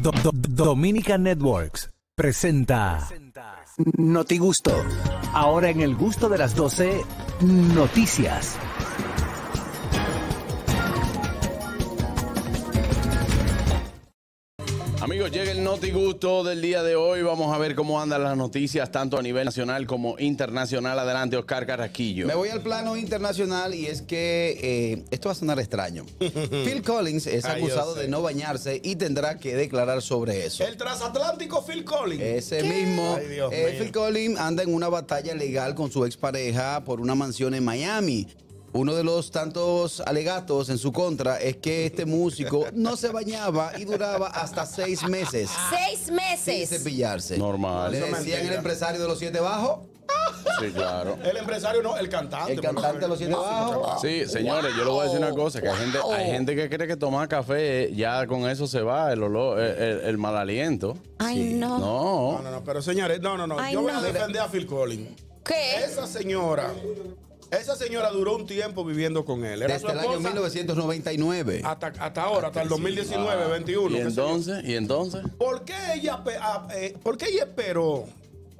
Dominica Networks presenta Noti Gusto. Ahora en el gusto de las 12, noticias. gusto del día de hoy. Vamos a ver cómo andan las noticias, tanto a nivel nacional como internacional. Adelante, Oscar Carrasquillo. Me voy al plano internacional y es que eh, esto va a sonar extraño. Phil Collins es acusado de no bañarse y tendrá que declarar sobre eso. El transatlántico Phil Collins. Ese mismo. Eh, Phil Collins anda en una batalla legal con su expareja por una mansión en Miami. Uno de los tantos alegatos en su contra es que este músico no se bañaba y duraba hasta seis meses Seis sin meses. cepillarse. Normal. Le decían el empresario de los siete bajos, Sí, claro. El empresario no, el cantante. el cantante de los siete bajos. Sí, señores, yo le voy a decir una cosa, que hay gente, que cree que tomar café ya con eso se va el olor, el, mal aliento. Ay, no. No, No, no, pero señores, no, no, no. yo voy a defender a Phil Collins. ¿Qué? Esa señora esa señora duró un tiempo viviendo con él. Desde el año 1999. Hasta, ahora, hasta, el 2019, 21. Ah. ¿Y entonces? ¿Y entonces? ¿Por qué ella, ah, eh, ella esperó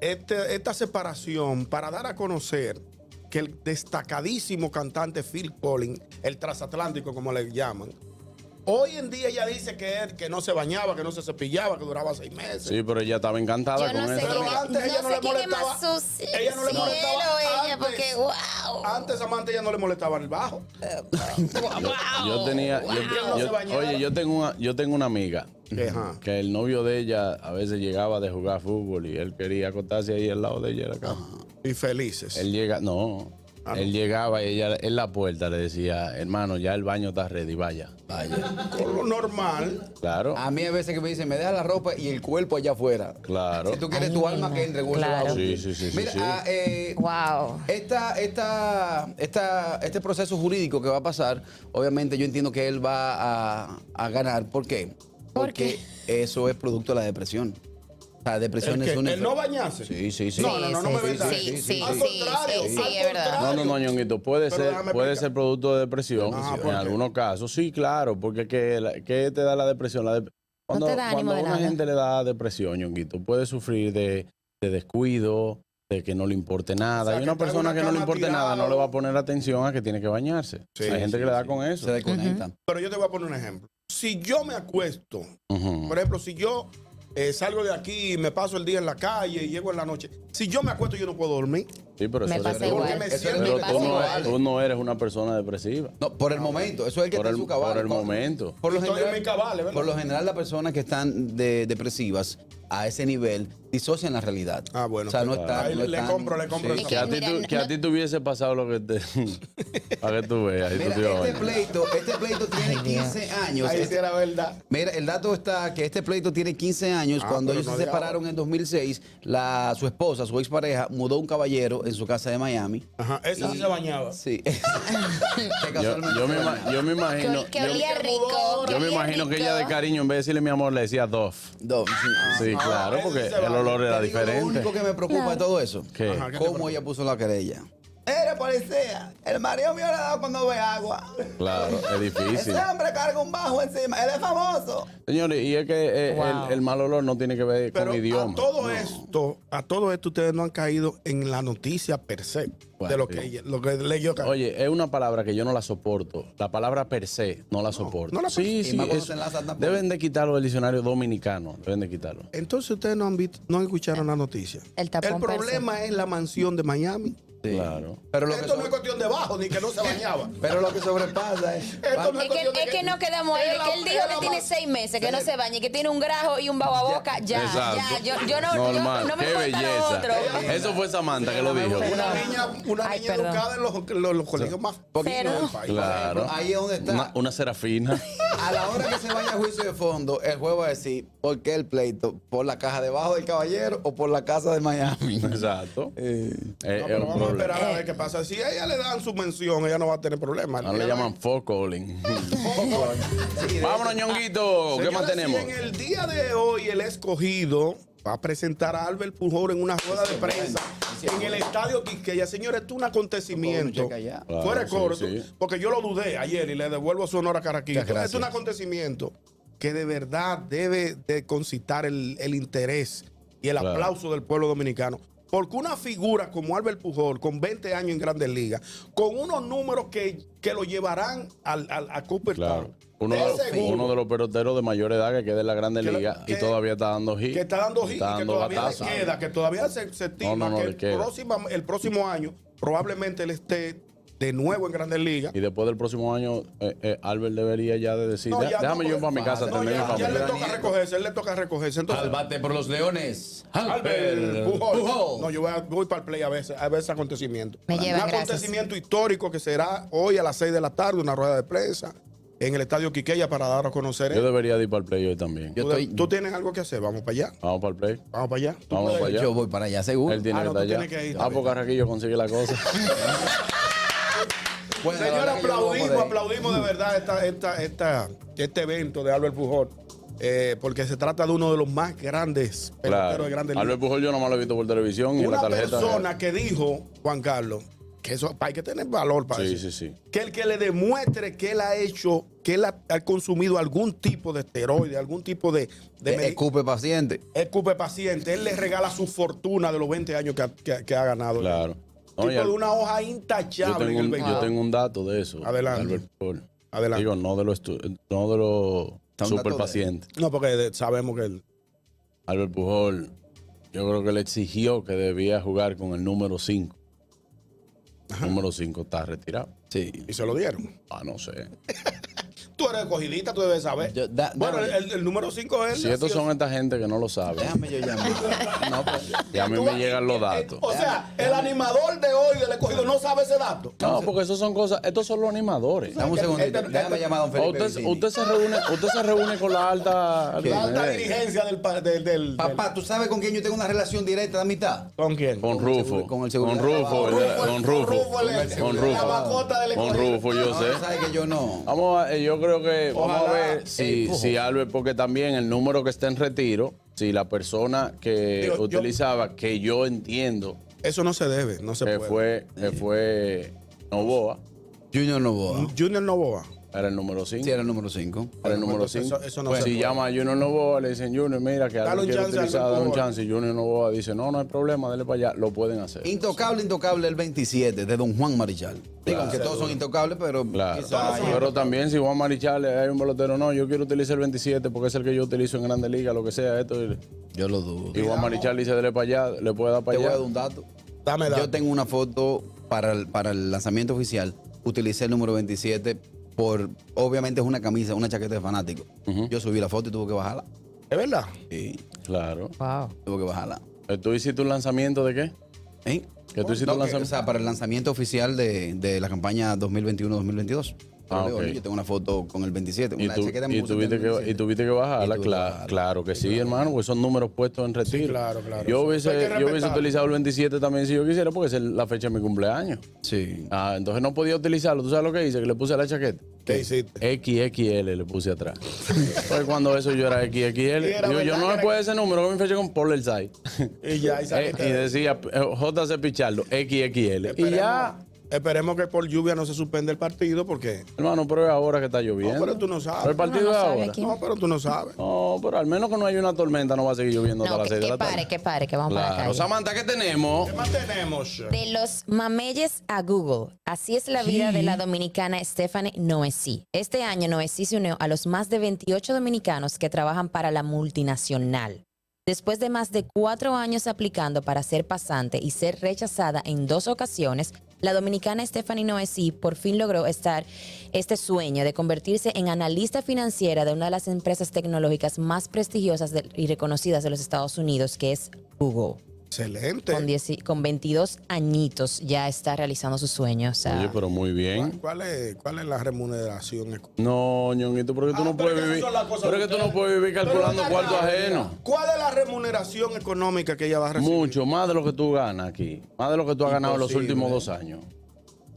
este, esta separación para dar a conocer que el destacadísimo cantante Phil Collins, el transatlántico como le llaman, Hoy en día ella dice que, que no se bañaba, que no se cepillaba, que duraba seis meses. Sí, pero ella estaba encantada con eso. Pero antes ella, no le molestaba, ella no le molestaba. Ella no porque, wow. Antes amante, ella no le molestaba el bajo. Yo tenía. Yo, oye, yo tengo una, yo tengo una amiga que el novio de ella a veces llegaba de jugar fútbol y él quería acostarse ahí al lado de ella acá Y felices. Él llega, no, Ah, él llegaba y ella en la puerta le decía, hermano, ya el baño está ready, vaya, vaya. Con lo normal. Claro. A mí a veces que me dicen, me deja la ropa y el cuerpo allá afuera. Claro. Si tú quieres tu alma que entre, claro. Sí, sí, sí. Mira, wow. Ah, eh, este proceso jurídico que va a pasar, obviamente yo entiendo que él va a, ganar. ¿Por qué? Porque eso es producto de la depresión sea, depresión es, El no Sí, sí, sí. No, no, no, no me Sí, sí, al contrario, sí, No, no, no, ñonguito. Puede, ser, puede ser producto de depresión ah, en algunos casos. Sí, claro, porque ¿qué, te da la depresión? cuando, no cuando a una gente le da depresión, ñonguito, puede sufrir de, descuido, de que no le importe nada. y una persona que no le importe nada no le va a poner atención a que tiene que bañarse. Sí, Hay gente que le da con eso. Se desconecta. Pero yo te voy a poner un ejemplo. Si yo me acuesto, por ejemplo, si yo eh, salgo de aquí, me paso el día en la calle y llego en la noche. Si yo me acuesto, yo no puedo dormir. Sí, pero me pasa igual. Me tú, no, eres una persona depresiva. No, por el momento. Eso es el que por está su cabal. Por el momento. Por lo, general, por lo general, las personas que están depresivas a ese nivel disocian la realidad. Ah, bueno. O sea, no están. le, compro, le compro. Que, a ti, te hubiese pasado lo que te. para que tú veas. Mira, este, pleito, este pleito tiene 15 años. Ahí sí este era verdad. Mira, el dato está que este pleito tiene 15 años. Ah, cuando ellos se separaron en 2006, la, su esposa, su expareja, mudó un caballero en su casa de Miami. Ajá, esa sí se bañaba. Sí. yo, yo, me, yo me imagino. Que, rico. Yo me imagino que ella de cariño, en vez de decirle mi amor, le decía Dof. Dove, sí. Ah, ah, claro, porque el olor era diferente. Lo único que me preocupa es de todo eso, cómo ella puso la querella. ¡Eres policía, el marido me le da cuando ve agua. Claro, es difícil. Ese hombre carga un bajo encima, él es famoso. Señores, y es que eh, el, mal olor no tiene que ver con idioma. A todo esto, a todo esto ustedes no han caído en la noticia per se. de lo que, lo que leí Oye, es una palabra que yo no la soporto. La palabra per se no la soporto. No, la soporto. sí, sí, deben de quitarlo del diccionario dominicano. Deben de quitarlo. Entonces ustedes no han visto, no escucharon la noticia. el problema es la mansión de Miami. Claro. Pero lo Esto no es cuestión de bajo, ni que no se bañaba. Pero lo que sobrepasa es. es, que, no quedamos ahí. Que él dijo que tiene seis meses, que no se baña, que tiene un grajo y un bajo a boca. Ya, ya. Yo, yo no, me Qué belleza. Otro. Eso fue Samantha que lo dijo. Una niña, una niña educada en los, los, colegios más poquitos del país. Claro. Ahí es donde está. Una, serafina. a la hora que se vaya a juicio de fondo, el juez va a decir: ¿por qué el pleito? ¿Por la caja debajo del caballero o por la casa de Miami? Exacto. Eh. Eh, eh, a ver qué pasa. Si ella le dan su mención, ella no va a tener problemas Ahora le llaman calling Vámonos, ñonguito. ¿Qué más tenemos? En el día de hoy, el escogido va a presentar a Albert Pujol en una rueda de prensa en el estadio Quisqueya. Señores, esto es un acontecimiento. Fuera corto, porque yo lo dudé ayer y le devuelvo su honor a Caraquilla. Es un acontecimiento que de verdad debe de concitar el, interés y el aplauso del pueblo dominicano. Porque una figura como Albert Pujol, con 20 años en Grandes Ligas, con unos números que, que lo llevarán al, a Cooper Uno de, los, uno de, los peloteros de mayor edad que queda en la Grandes Ligas Liga y todavía está dando hit. Que está dando hit que todavía queda, que todavía se, estima que el, el próximo año probablemente él esté de nuevo en Grandes Ligas. Y después del próximo año, eh, eh Albert debería ya de decir, déjame yo ir para mi pues, casa a le toca recogerse, él le toca recogerse. por los leones. Albert Pujol. No, yo voy, voy, para el play a ver a veces acontecimiento. Un acontecimiento histórico que será hoy a las 6 de la tarde, una rueda de prensa en el estadio Quiqueya para dar a conocer. ¿eh? Yo debería de ir para el play hoy también. ¿Tú, tienes algo que hacer, vamos para allá. Vamos para el play. Vamos para allá. Vamos allá. Yo voy para allá, seguro. Él ah, tiene que allá. ir, ah, porque yo consigue la cosa. Señor, aplaudimos, aplaudimos de verdad este evento de Albert Pujol. Eh, porque se trata de uno de los más grandes peloteros de grandes Pujol yo nomás lo he visto por televisión Una la tarjeta. persona que dijo, Juan Carlos, que eso hay que tener valor para eso. Sí, sí. Que el que le demuestre que él ha hecho, que él ha, consumido algún tipo de esteroide, algún tipo de. de eh, escupe paciente. Escupe paciente. Él le regala su fortuna de los 20 años que ha ganado. Claro tipo una hoja intachable. Yo tengo, un, dato de eso. Adelante. Albert Adelante. Digo, no de los no de super pacientes. No, porque sabemos que él. Albert Pujol, yo creo que le exigió que debía jugar con el número 5. número 5 está retirado. Sí. ¿Y se lo dieron? Ah, no sé. Tú eres escogidista, tú debes saber. bueno, el, número 5 es. Si estos son esta gente que no lo sabe. Déjame yo llamar. no, pues, y a mí me llegan los datos. O sea, el animador de hoy del escogido no sabe ese dato. No, porque esos son cosas. Estos son los animadores. Dame un este segundito. Este déjame este llamar a don Felipe. Usted, se reúne, usted se reúne con la alta. La alta dirigencia del, del, Papá, ¿tú sabes con quién yo tengo una relación directa de amistad? ¿Con quién? Con, Rufo. Con el segundo. Con Rufo. Con Rufo. Con Rufo. Con Rufo. Con Rufo, yo ah, sé. que yo no. Vamos a. Eh, yo creo creo que vamos a ver si, si Albert, porque también el número que está en retiro, si la persona que utilizaba, que yo entiendo. Eso no se debe, no se puede. Fue, que fue Novoa. Junior Novoa. Junior Novoa. Era el número 5. Sí, era el número 5. Era el número 5. Eso, pues, si llama a Junior Novoa, le dicen Junior, mira que algo quiere utilizar, dale un chance. Y Junior Novoa dice, no, no hay problema, déle para allá. Lo pueden hacer. Intocable, intocable el 27 de Don Juan Marichal. digan que todos son intocables, pero... Claro. pero también si Juan Marichal eh, hay un pelotero, no, yo quiero utilizar el 27 porque es el que yo utilizo en Grande Liga, lo que sea, esto. Yo lo dudo. Y Juan Marichal dice, déle para allá, le puede dar para allá. Te voy a dar un dato. Dame dato. Yo tengo una foto para el, para el lanzamiento oficial. Utilicé el número 27 por, obviamente es una camisa, una chaqueta de fanático. Yo subí la foto y tuve que bajarla. ¿Es verdad? Sí. Claro. Wow. Tuve que bajarla. Eh, ¿Tú hiciste un lanzamiento de qué? ¿Eh? ¿Que tú hiciste un lanzamiento? para el lanzamiento oficial de, de la campaña 2021-2022. Ah, yo tengo una foto con el 27. ¿Y, y, tuviste, que, y tuviste que bajarla? claro, que sí, hermano, porque son números puestos en retiro. claro, claro. Yo pues hubiese, utilizado el 27 también si yo quisiera, porque es la fecha de mi cumpleaños. Sí. Ah, entonces no podía utilizarlo. ¿Tú sabes lo que hice? Que le puse la chaqueta. ¿Qué hiciste? XXL le puse atrás. Fue cuando eso yo era XXL. yo no me puede ese número, con me fecha con Paul el Y ya, y, eh, y decía eh, JC Pichardo, XXL. Y ya Esperemos que por lluvia no se suspenda el partido porque. Hermano, pero es ahora que está lloviendo. No, pero tú no sabes. el partido es ahora. No, pero tú no sabes. No, pero al menos que no haya una tormenta, no va a seguir lloviendo hasta las 6 de la tarde. Que pare, que pare, que vamos para acá. Samantha, ¿qué tenemos? ¿Qué más tenemos? De los mameyes a Google. Así es la vida de la dominicana Stephanie Noesí. Este año Noesí se unió a los más de 28 dominicanos que trabajan para la multinacional. Después de más de cuatro años aplicando para ser pasante y ser rechazada en dos ocasiones, la dominicana Stephanie Noesi por fin logró estar este sueño de convertirse en analista financiera de una de las empresas tecnológicas más prestigiosas y reconocidas de los Estados Unidos, que es Google. Excelente. Con, 22 añitos ya está realizando sus sueños. O sea. Oye, pero muy bien. ¿Cuál, es, cuál la remuneración? No, ñonguito, porque ah, tú no puedes vivir. tú no puedes vivir calculando cuarto ajeno. ¿Cuál es la remuneración económica que ella va a recibir? Mucho, más de lo que tú ganas aquí. Más de lo que tú has ganado en los últimos dos años.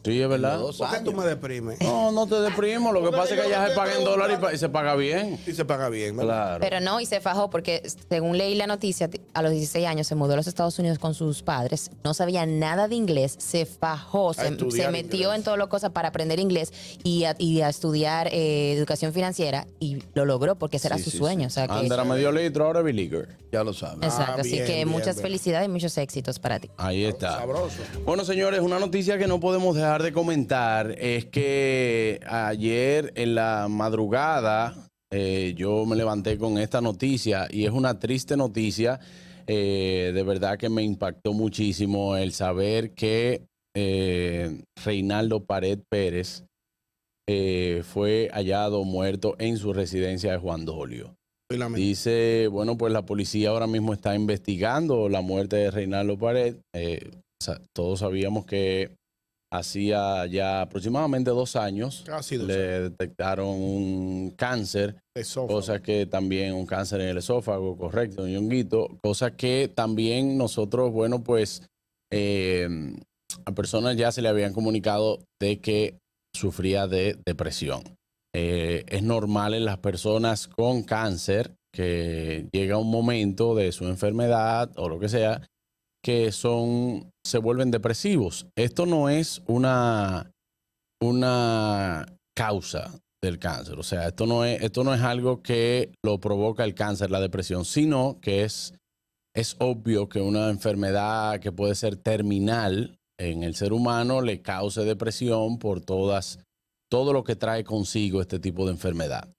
Sí, es verdad. ¿Por qué tú me deprimes? No, no te deprimo. Lo que pasa es que allá se paga en dólares y, se paga bien. Y se paga bien, Claro. Pero no, y se fajó porque, según leí la noticia, a los 16 años se mudó a los Estados Unidos con sus padres. No sabía nada de inglés. Se fajó, se, metió en todo lo cosas para aprender inglés y a, estudiar eh, educación financiera. Y lo logró porque ese era su sueño. Sí. medio litro, ahora Billiger. Ya lo sabes. Exacto. Ah, así que muchas felicidades y muchos éxitos para ti. Ahí está. Sabroso. Bueno, señores, una noticia que no podemos dejar de comentar es que ayer en la madrugada eh, yo me levanté con esta noticia y es una triste noticia. Eh, de verdad que me impactó muchísimo el saber que eh, Reinaldo Pared Pérez fue hallado muerto en su residencia de Juan Dolio. Dice, bueno, pues la policía ahora mismo está investigando la muerte de Reinaldo Pared. todos sabíamos que hacía ya aproximadamente dos años le detectaron un cáncer, cosa que también un cáncer en el esófago, correcto, un guito, cosa que también nosotros, bueno, pues em, a personas ya se le habían comunicado de que sufría de depresión. Eh, es normal en las personas con cáncer que llega un momento de su enfermedad o lo que sea que son, se vuelven depresivos. Esto no es una, una causa del cáncer. O sea, esto no, es, esto no es algo que lo provoca el cáncer, la depresión, sino que es, es obvio que una enfermedad que puede ser terminal en el ser humano le cause depresión por todas, todo lo que trae consigo este tipo de enfermedad.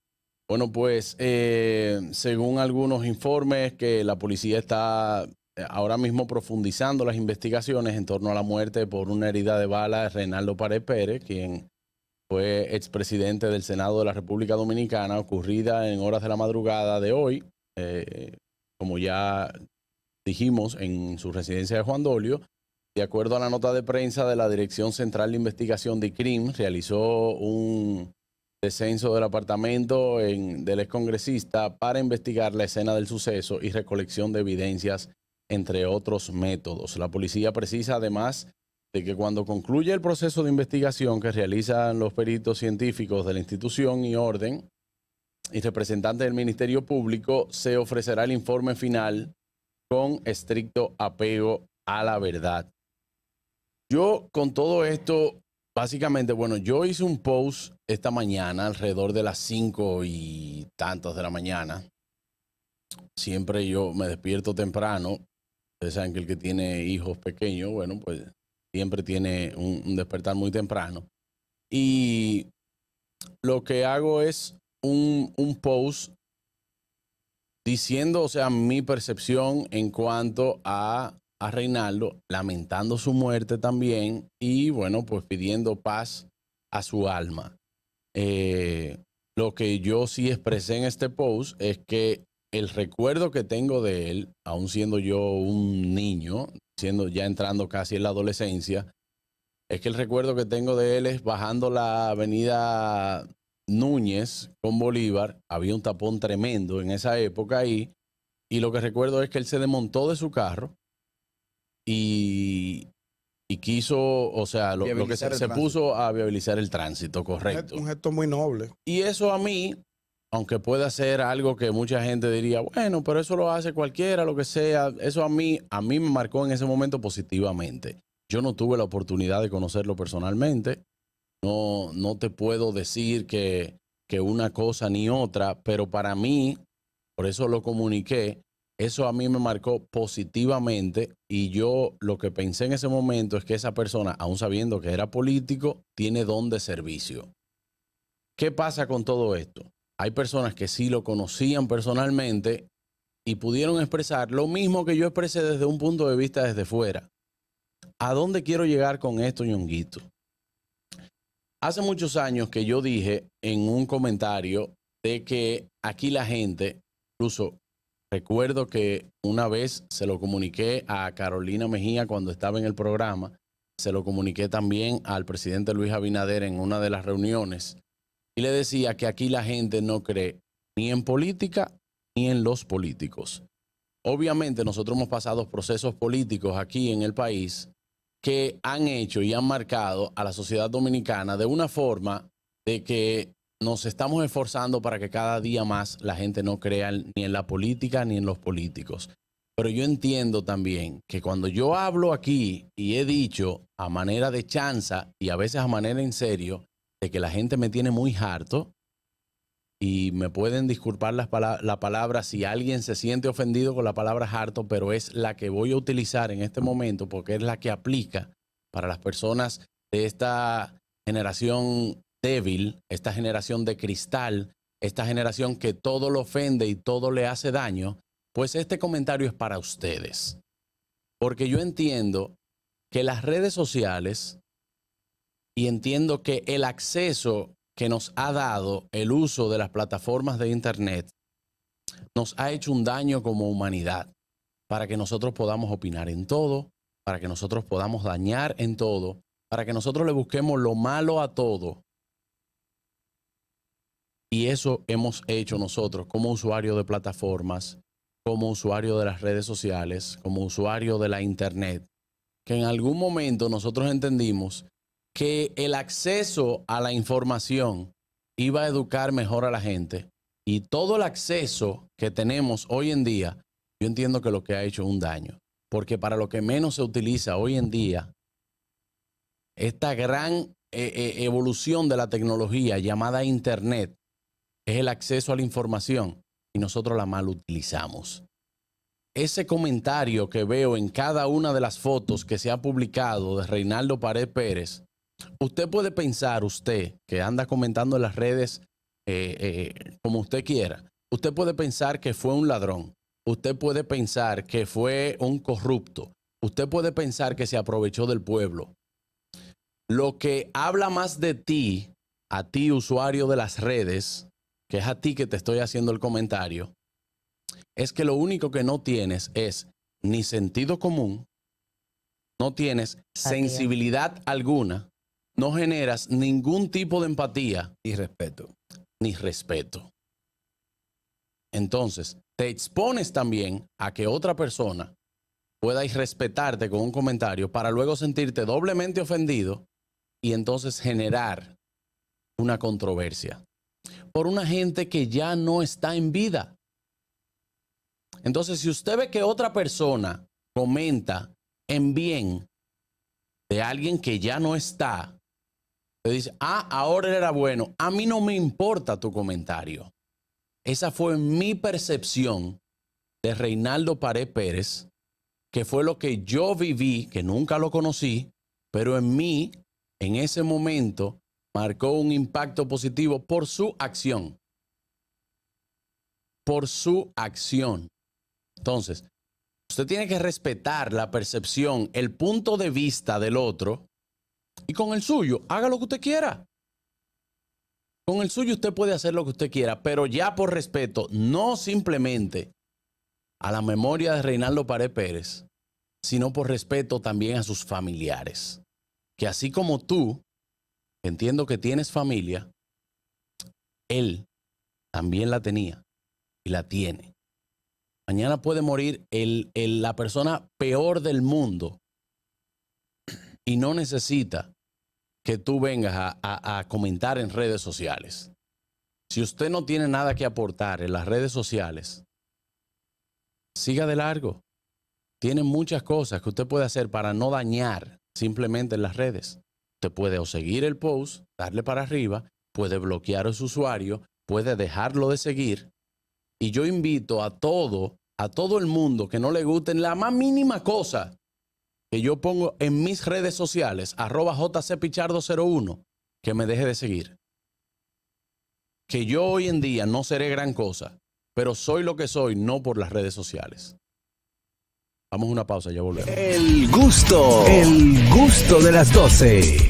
Bueno, pues eh, según algunos informes que la policía está eh, ahora mismo profundizando las investigaciones en torno a la muerte por una herida de bala de Reinaldo Pared Pérez, quien fue expresidente del Senado de la República Dominicana, ocurrida en horas de la madrugada de hoy, eh, como ya dijimos en su residencia de Juan Dolio. De acuerdo a la nota de prensa de la Dirección Central de Investigación de CRIM, realizó un descenso del apartamento del excongresista para investigar la escena del suceso y recolección de evidencias entre otros métodos. La policía precisa además de que cuando concluya el proceso de investigación que realizan los peritos científicos de la institución y orden y representantes del Ministerio Público, se ofrecerá el informe final con estricto apego a la verdad. Yo con todo esto, básicamente, bueno, yo hice un post esta mañana alrededor de las 5 y tantas de la mañana. Siempre yo me despierto temprano Ustedes saben que el que tiene hijos pequeños, bueno, pues siempre tiene un, despertar muy temprano. Y lo que hago es un, un, post diciendo, o sea, mi percepción en cuanto a, Reinaldo, lamentando su muerte también y, bueno, pues pidiendo paz a su alma. Eh, lo que yo sí expresé en este post es que el recuerdo que tengo de él, aún siendo yo un niño, siendo ya entrando casi en la adolescencia, es que el recuerdo que tengo de él es bajando la avenida Núñez con Bolívar, había un tapón tremendo en esa época ahí, y lo que recuerdo es que él se desmontó de su carro y, quiso, o sea, lo, que se, se puso a viabilizar el tránsito, correcto. Un gesto muy noble. Y eso a mí aunque pueda ser algo que mucha gente diría, bueno, pero eso lo hace cualquiera, lo que sea, eso a mí, a mí me marcó en ese momento positivamente. Yo no tuve la oportunidad de conocerlo personalmente, no, no te puedo decir que, que una cosa ni otra, pero para mí, por eso lo comuniqué, eso a mí me marcó positivamente y yo lo que pensé en ese momento es que esa persona, aún sabiendo que era político, tiene don de servicio. ¿Qué pasa con todo esto? hay personas que sí lo conocían personalmente y pudieron expresar lo mismo que yo expresé desde un punto de vista desde fuera. ¿A dónde quiero llegar con esto, Ñonguito? Hace muchos años que yo dije en un comentario de que aquí la gente, incluso recuerdo que una vez se lo comuniqué a Carolina Mejía cuando estaba en el programa, se lo comuniqué también al presidente Luis Abinader en una de las reuniones y le decía que aquí la gente no cree ni en política ni en los políticos. Obviamente nosotros hemos pasado procesos políticos aquí en el país que han hecho y han marcado a la sociedad dominicana de una forma de que nos estamos esforzando para que cada día más la gente no crea ni en la política ni en los políticos. Pero yo entiendo también que cuando yo hablo aquí y he dicho a manera de chanza y a veces a manera en serio, de que la gente me tiene muy harto y me pueden disculpar la, la palabra si alguien se siente ofendido con la palabra harto, pero es la que voy a utilizar en este momento porque es la que aplica para las personas de esta generación débil, esta generación de cristal, esta generación que todo lo ofende y todo le hace daño, pues este comentario es para ustedes. Porque yo entiendo que las redes sociales y entiendo que el acceso que nos ha dado el uso de las plataformas de Internet nos ha hecho un daño como humanidad para que nosotros podamos opinar en todo, para que nosotros podamos dañar en todo, para que nosotros le busquemos lo malo a todo. Y eso hemos hecho nosotros como usuario de plataformas, como usuario de las redes sociales, como usuario de la Internet, que en algún momento nosotros entendimos que el acceso a la información iba a educar mejor a la gente y todo el acceso que tenemos hoy en día, yo entiendo que lo que ha hecho es un daño, porque para lo que menos se utiliza hoy en día, esta gran eh, eh, evolución de la tecnología llamada Internet es el acceso a la información y nosotros la mal utilizamos. Ese comentario que veo en cada una de las fotos que se ha publicado de Reinaldo Pared Pérez Usted puede pensar, usted que anda comentando en las redes eh, eh, como usted quiera, usted puede pensar que fue un ladrón, usted puede pensar que fue un corrupto, usted puede pensar que se aprovechó del pueblo. Lo que habla más de ti, a ti usuario de las redes, que es a ti que te estoy haciendo el comentario, es que lo único que no tienes es ni sentido común, no tienes sensibilidad alguna, no generas ningún tipo de empatía. Ni respeto. Ni respeto. Entonces, te expones también a que otra persona pueda irrespetarte con un comentario para luego sentirte doblemente ofendido y entonces generar una controversia por una gente que ya no está en vida. Entonces, si usted ve que otra persona comenta en bien de alguien que ya no está, te dice, ah, ahora era bueno. A mí no me importa tu comentario. Esa fue mi percepción de Reinaldo Pared Pérez, que fue lo que yo viví, que nunca lo conocí, pero en mí, en ese momento, marcó un impacto positivo por su acción. Por su acción. Entonces, usted tiene que respetar la percepción, el punto de vista del otro y con el suyo, haga lo que usted quiera. Con el suyo usted puede hacer lo que usted quiera, pero ya por respeto, no simplemente a la memoria de Reinaldo Pared Pérez, sino por respeto también a sus familiares. Que así como tú, entiendo que tienes familia, él también la tenía y la tiene. Mañana puede morir el, el, la persona peor del mundo y no necesita que tú vengas a, comentar en redes sociales. Si usted no tiene nada que aportar en las redes sociales, siga de largo. Tiene muchas cosas que usted puede hacer para no dañar simplemente en las redes. Usted puede o seguir el post, darle para arriba, puede bloquear a su usuario, puede dejarlo de seguir. Y yo invito a todo, a todo el mundo que no le guste la más mínima cosa que yo pongo en mis redes sociales, arroba jcpichardo01, que me deje de seguir. Que yo hoy en día no seré gran cosa, pero soy lo que soy, no por las redes sociales. Vamos a una pausa, ya volvemos. El gusto, el gusto de las 12.